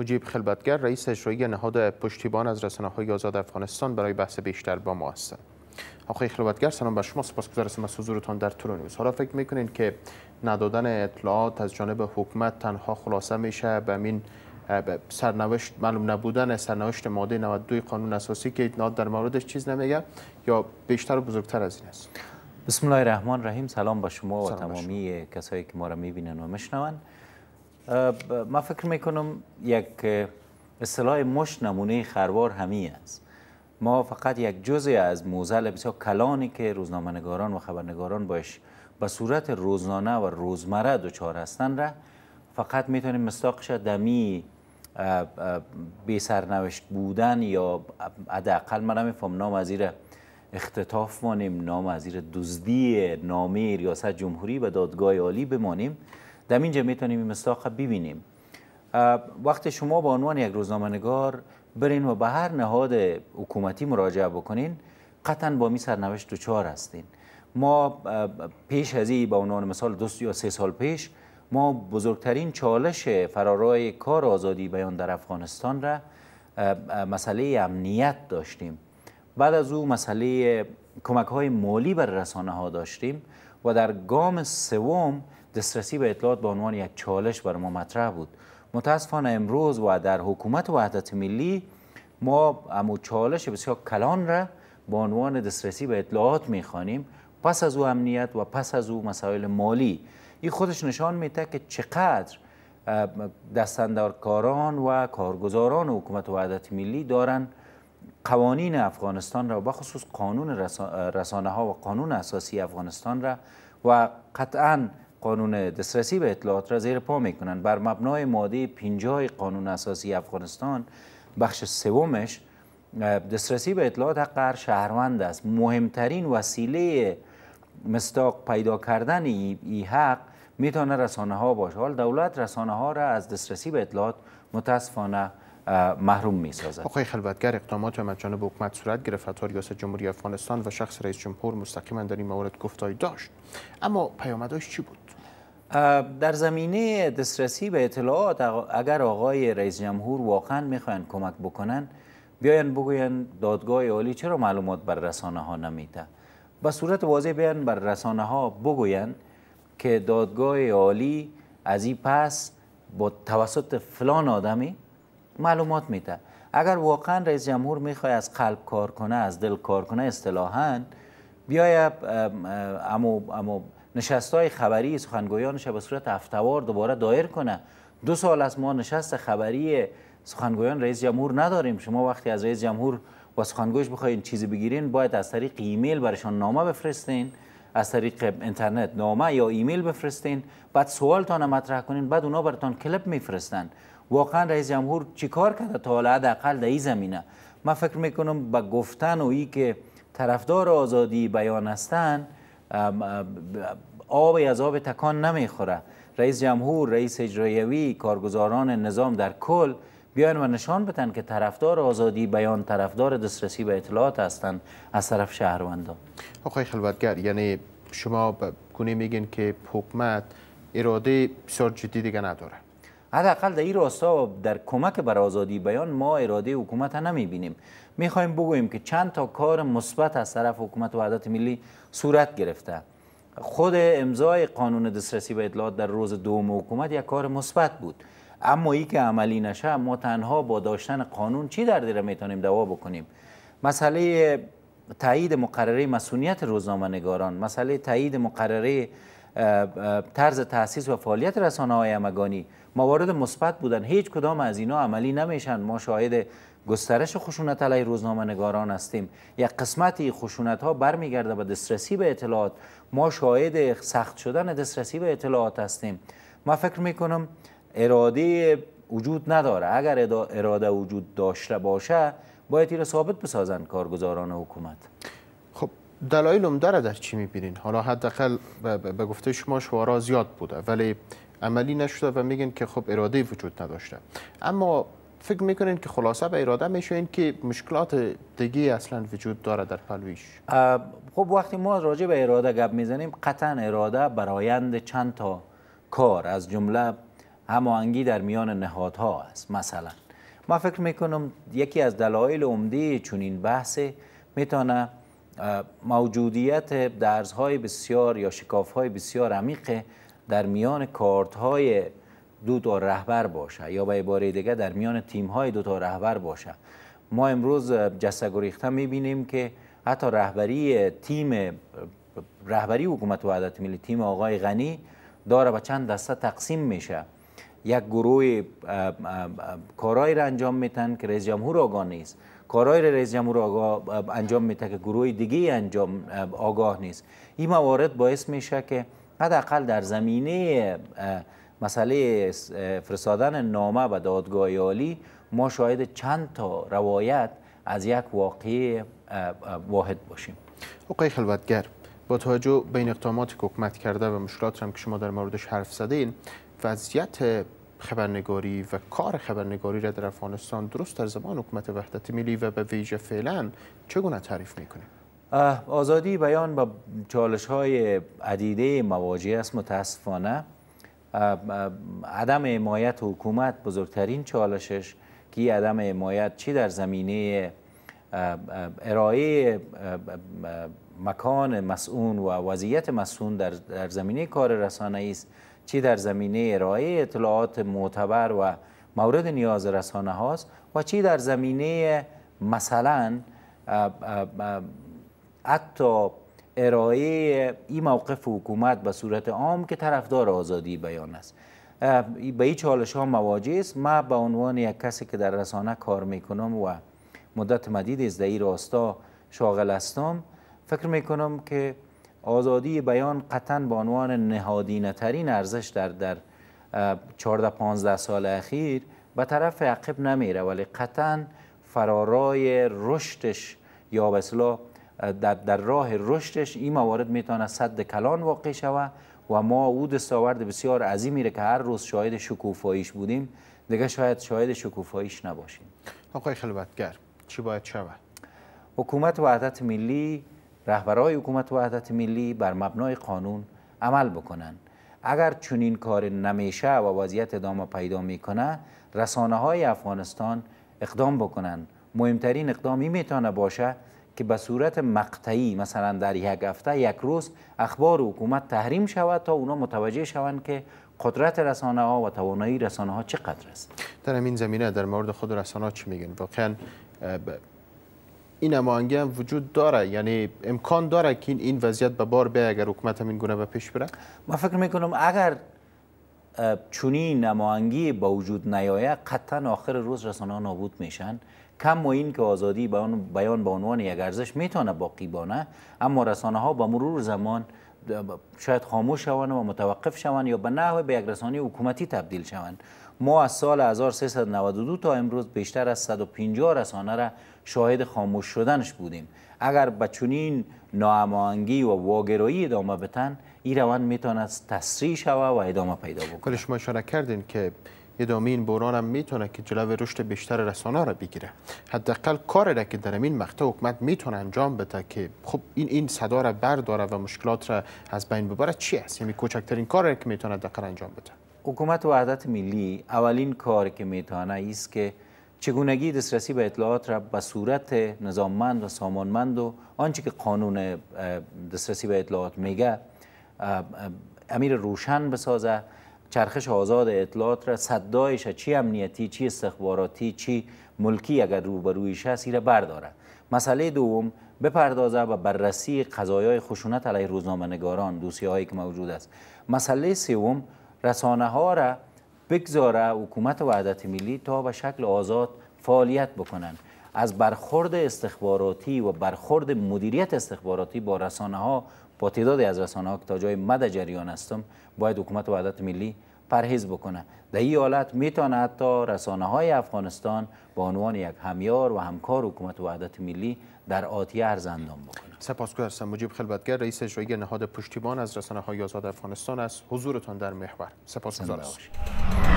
مجیب خلبتگر رئیس اجرایی نهاد پشتیبان از رسانه های آزاد افغانستان برای بحث بیشتر با ما هستند آقای خلبتگر سلام بر شما سپاس از حضورتان در تورونیوز حالا فکر میکنین که ندادن اطلاعات از جانب حکومت تنها خلاصه میشه به این سرنوشت معلوم نبودن سرنوشت ماده 92 قانون اساسی که اتناد در موردش چیز نمیگه یا بیشتر و بزرگتر از این است بسم الله الرحمن الرحیم سلام به شما و تمامی کسایی که ما را میبینن و ما فکر میکنم یک اصطلاح مش نمونه خروار همی است ما فقط یک جزی از موزل بسیار کلانی که روزنامه‌نگاران و خبرنگاران باش به صورت روزانه و روزمره دچار هستند را فقط میتونیم مستاقش دمی بی سرنوشت بودن یا حداقل من نمیفهم نام از اختطاف مانیم نام از دزدی نامه ریاست جمهوری و دادگاه عالی بمانیم در اینجا میتونیم این ببینیم وقتی شما به عنوان یک روزنامنگار برین و به هر نهاد حکومتی مراجعه بکنین قطعا با می سرنوشت دچار هستین ما پیش از این به عنوان مثال دو یا سه سال پیش ما بزرگترین چالش فرارای کار آزادی بیان در افغانستان را مسئله امنیت داشتیم بعد از او مسئله کمک های مالی بر رسانه ها داشتیم و در گام سوم دسترسی به اطلاعات به عنوان یک چالش بر ما مطرح بود متاسفانه امروز و در حکومت وحدت ملی ما امو چالش بسیار کلان را به عنوان دسترسی به اطلاعات میخوانیم پس از او امنیت و پس از او مسائل مالی این خودش نشان میده که چقدر دستندارکاران و کارگزاران حکومت وحدت ملی دارن قوانین افغانستان را و خصوص قانون رسانه ها و قانون اساسی افغانستان را و قطعا قانون دسترسی به اطلاعات را زیر پا میکنند بر مبنای ماده پنجاه قانون اساسی افغانستان بخش سومش دسترسی به اطلاعات حق هر شهروند است مهمترین وسیله مستاق پیدا کردن این حق میتونه رسانه ها باشه حال دولت رسانه ها را از دسترسی به اطلاعات متاسفانه محروم می سازد آقای خلوتگر اقدامات و به حکومت صورت گرفت تا ریاست جمهوری افغانستان و شخص رئیس جمهور مستقیما در این موارد گفتایی داشت اما پیامداش چی بود در زمینه دسترسی به اطلاعات اگر آقای رئیس جمهور واقعا میخواین کمک بکنن بیاین بگوین دادگاه عالی چرا معلومات بر رسانه ها نمیده با صورت واضح بیان بر رسانه ها بگوین که دادگاه عالی از این پس با توسط فلان آدمی معلومات میده اگر واقعا رئیس جمهور میخوای از قلب کار کنه از دل کار کنه اصطلاحا بیای اما اما نشستای خبری سخنگویانش به صورت هفتوار دوباره دایر کنه دو سال از ما نشست خبری سخنگویان رئیس جمهور نداریم شما وقتی از رئیس جمهور و سخنگویش بخواین چیزی بگیرین باید از طریق ایمیل برشان نامه بفرستین از طریق اینترنت نامه یا ایمیل بفرستین بعد سوالتان مطرح کنین بعد اونا براتون کلپ میفرستن واقعا رئیس جمهور چیکار کرده تا حالا حداقل در این زمینه من فکر میکنم با گفتن و ای که طرفدار آزادی بیان هستند آب از آب تکان نمیخوره رئیس جمهور رئیس اجرایوی کارگزاران نظام در کل بیان و نشان بتن که طرفدار آزادی بیان طرفدار دسترسی به اطلاعات هستند از طرف شهروندان آقای خلوتگر یعنی شما گونه میگین که حکومت اراده بسیار جدی دیگه نداره حداقل در این راستا در کمک بر آزادی بیان ما اراده حکومت نمی بینیم میخوایم بگوییم که چند تا کار مثبت از طرف حکومت وحدت ملی صورت گرفته خود امضای قانون دسترسی به اطلاعات در روز دوم حکومت یک کار مثبت بود اما ای که عملی نشه ما تنها با داشتن قانون چی در دیره میتونیم دوا بکنیم مسئله تایید مقرره مسئولیت روزنامه نگاران مسئله تایید مقرره طرز تاسیس و فعالیت رسانه های امگانی موارد مثبت بودن هیچ کدام از اینا عملی نمیشن ما شاهد گسترش خشونت علیه روزنامه نگاران هستیم یک قسمتی خشونت ها برمیگرده به دسترسی به اطلاعات ما شاهد سخت شدن دسترسی به اطلاعات هستیم ما فکر میکنم اراده وجود نداره اگر اراده وجود داشته باشه باید این ثابت بسازن کارگزاران حکومت هم داره در چی میبینین حالا حداقل به گفته شما شوارا زیاد بوده ولی عملی نشده و میگن که خب اراده وجود نداشته اما فکر میکنین که خلاصه به اراده میشه این که مشکلات دیگه اصلا وجود داره در پلویش خب وقتی ما راجع به اراده گپ میزنیم قطعا اراده برایند چند تا کار از جمله هماهنگی در میان نهادها است مثلا ما فکر میکنم یکی از دلایل عمده این بحث میتونه موجودیت درزهای بسیار یا شکافهای بسیار عمیق در میان کارتهای دو تا رهبر باشه یا به با عباره دیگه در میان تیمهای دو تا رهبر باشه ما امروز جسگوریخته میبینیم که حتی رهبری تیم رهبری حکومت وحدت ملی تیم آقای غنی داره به چند دسته تقسیم میشه یک گروه کارایی را انجام میتن که رئیس جمهور آگاه نیست کارهای رئیس جمهور آگاه انجام میده که گروه دیگه انجام آگاه نیست این موارد باعث میشه که حداقل در زمینه مسئله فرستادن نامه و دادگاه عالی ما شاید چند تا روایت از یک واقعی واحد باشیم آقای خلوتگر با توجه به این اقدامات که حکومت کرده و مشکلات هم که شما در موردش حرف زدین وضعیت خبرنگاری و کار خبرنگاری را در افغانستان درست در زمان حکومت وحدت ملی و به ویژه فعلا چگونه تعریف میکنید؟ آزادی بیان با چالش های عدیده مواجه است متاسفانه عدم حمایت حکومت بزرگترین چالشش که عدم حمایت چی در زمینه ارائه مکان مسئون و وضعیت مسئون در, در زمینه کار رسانه است چی در زمینه ارائه اطلاعات معتبر و مورد نیاز رسانه هاست و چی در زمینه مثلا حتی ارائه این موقف حکومت به صورت عام که طرفدار آزادی بیان است به این چالش ها مواجه است من به عنوان یک کسی که در رسانه کار میکنم و مدت مدید از در راستا شاغل هستم فکر کنم که آزادی بیان قطعا به عنوان نهادینه ارزش در در 14 15 سال اخیر به طرف عقب نمیره ولی قطعا فرارای رشدش یا به در, در راه رشدش این موارد میتونه صد کلان واقع شوه و ما او دستاورد بسیار عظیمی ره که هر روز شاهد شکوفاییش بودیم دیگه شاید شاهد شکوفاییش نباشیم آقای خلبتگر چی باید شود؟ حکومت وحدت ملی رهبرای حکومت وحدت ملی بر مبنای قانون عمل بکنند اگر چنین کار نمیشه و وضعیت ادامه پیدا میکنه رسانه های افغانستان اقدام بکنند مهمترین اقدامی میتونه باشه که به صورت مقطعی مثلا در یک هفته یک روز اخبار حکومت تحریم شود تا اونا متوجه شوند که قدرت رسانه ها و توانایی رسانه ها چقدر است در این زمینه در مورد خود رسانه ها چی میگن واقعا این امانگی هم وجود داره یعنی امکان داره که این وضعیت به بار بیاد اگر حکومت همین گونه به پیش بره من فکر میکنم اگر چنین نمانگی به وجود نیایه قطعا آخر روز رسانه نابود میشن کم و این که آزادی بیان به عنوان یک ارزش میتونه باقی بانه اما رسانه ها با مرور زمان شاید خاموش شوند و متوقف شوند یا به نحو به یک رسانه حکومتی تبدیل شوند ما از سال 1392 تا امروز بیشتر از 150 رسانه را شاهد خاموش شدنش بودیم اگر به چنین و واگرایی ادامه بتن این روند میتونه تسریع شوه و ادامه پیدا بکنه شما اشاره کردین که ادامه این بحران هم میتونه که جلو رشد بیشتر رسانه را بگیره حداقل کار را که در این مقطع حکومت میتونه انجام بده که خب این این صدا را برداره و مشکلات را از بین ببره چی است یعنی کوچکترین کاری که میتونه حداقل انجام بده حکومت وحدت ملی اولین کار که میتانه است که چگونگی دسترسی به اطلاعات را به صورت نظاممند و سامانمند و آنچه که قانون دسترسی به اطلاعات میگه امیر روشن بسازه چرخش آزاد اطلاعات را صدایش چی امنیتی چی استخباراتی چی ملکی اگر روبرویش هست را برداره مسئله دوم بپردازه و بررسی قضایای خشونت علیه نگاران دوسیه هایی که موجود است مسئله سوم رسانه ها را بگذاره حکومت وحدت ملی تا به شکل آزاد فعالیت بکنن از برخورد استخباراتی و برخورد مدیریت استخباراتی با رسانه ها با تعدادی از رسانه ها که تا جای مد جریان هستم باید حکومت وحدت ملی پرهیز بکنه در این حالت میتونه حتی رسانه های افغانستان به عنوان یک همیار و همکار حکومت وحدت ملی در آتی ارزندان بکنه سپاسگزارم هستم مجیب خلبتگر رئیس اجرایی نهاد پشتیبان از رسانه های آزاد افغانستان است حضورتان در محور سپاسگزارم